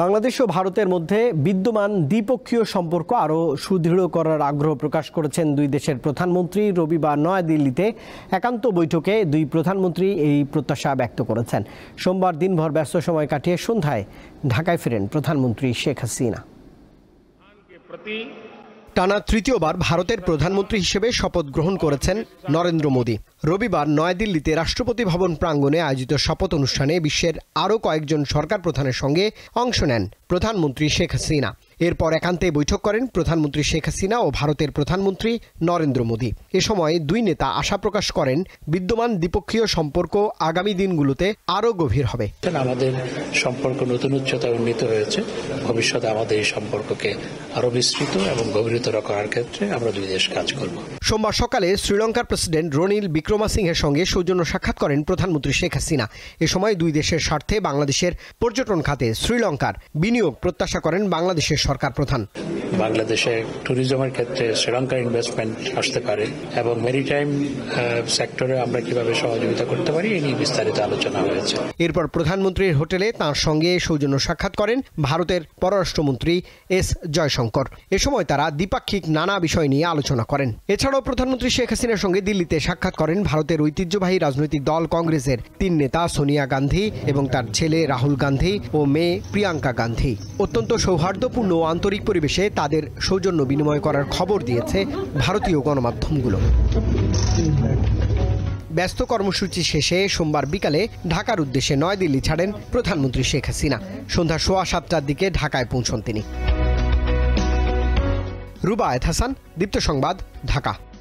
বাংলাদেশ ও ভারতের মধ্যে বিদ্যমান দ্বিপক্ষীয় সম্পর্ক আরও সুদৃঢ় করার আগ্রহ প্রকাশ করেছেন দুই দেশের প্রধানমন্ত্রী রবিবার নয়াদিল্লিতে একান্ত বৈঠকে দুই প্রধানমন্ত্রী এই প্রত্যাশা ব্যক্ত করেছেন সোমবার দিনভর ব্যস্ত সময় কাটিয়ে সন্ধ্যায় ঢাকায় ফেরেন প্রধানমন্ত্রী শেখ হাসিনা টানা তৃতীয়বার ভারতের প্রধানমন্ত্রী হিসেবে শপথ গ্রহণ করেছেন নরেন্দ্র মোদী রবিবার নয়াদিল্লিতে রাষ্ট্রপতি ভবন প্রাঙ্গণে আয়োজিত শপথ অনুষ্ঠানে বিশ্বের আরও কয়েকজন সরকার প্রধানের সঙ্গে অংশ নেন প্রধানমন্ত্রী শেখ হাসিনা এরপর একান্তে বৈঠক করেন প্রধানমন্ত্রী শেখ হাসিনা ও ভারতের প্রধানমন্ত্রী নরেন্দ্র মোদী এ সময় দুই নেতা আশা প্রকাশ করেন বিদ্যমান দ্বিপক্ষীয় সম্পর্ক আগামী দিনগুলোতে আরও গভীর হবে আমাদের সম্পর্ক নতুন উচ্চতায় উন্নীত হয়েছে ভবিষ্যতে আমাদের এই সম্পর্ককে আরও বিস্তৃত এবং গভীরতর করার ক্ষেত্রে আমরা দুই দেশ কাজ করব সোমবার সকালে শ্রীলঙ্কার প্রেসিডেন্ট রনিল বিক্রমাসিংহের সঙ্গে সৌজন্য সাক্ষাৎ করেন প্রধানমন্ত্রী শেখ হাসিনা এ সময় দুই দেশের স্বার্থে বাংলাদেশের পর্যটন খাতে শ্রীলঙ্কার বিনিয়োগ প্রত্যাশা করেন বাংলাদেশের সরকার প্রধান বাংলাদেশে ট্যুরিজমের ক্ষেত্রে শ্রীলঙ্কার ইনভেস্টমেন্ট আসতে পারে এবং মেরিটাইম সেক্টরে আমরা কিভাবে সহযোগিতা করতে পারি এই বিস্তারিত আলোচনা হয়েছে এরপর প্রধানমন্ত্রীর হোটেলে তার সঙ্গে সৌজন্য সাক্ষাৎ করেন ভারতের পররাষ্ট্রমন্ত্রী এস জয়শঙ্কর এ সময় তারা দ্বিপাক্ষিক নানা বিষয় নিয়ে আলোচনা করেন এছাড়াও প্রধানমন্ত্রী শেখ হাসিনার সঙ্গে দিল্লিতে সাক্ষাৎ করেন ভারতের ঐতিহ্যবাহী রাজনৈতিক দল কংগ্রেসের তিন নেতা সোনিয়া গান্ধী এবং তার ছেলে রাহুল গান্ধী ও মেয়ে প্রিয়াঙ্কা গান্ধী অত্যন্ত সৌহার্দ্যপূর্ণ ও আন্তরিক পরিবেশে তাদের সৌজন্য বিনিময় করার খবর দিয়েছে ভারতীয় গণমাধ্যমগুলো ব্যস্ত কর্মসূচি শেষে সোমবার বিকালে ঢাকার উদ্দেশ্যে নয়াদিল্লি ছাড়েন প্রধানমন্ত্রী শেখ হাসিনা সন্ধ্যা সোয়া সাতটার দিকে ঢাকায় পৌঁছন তিনি রুবা হাসান দীপ্ত সংবাদ ঢাকা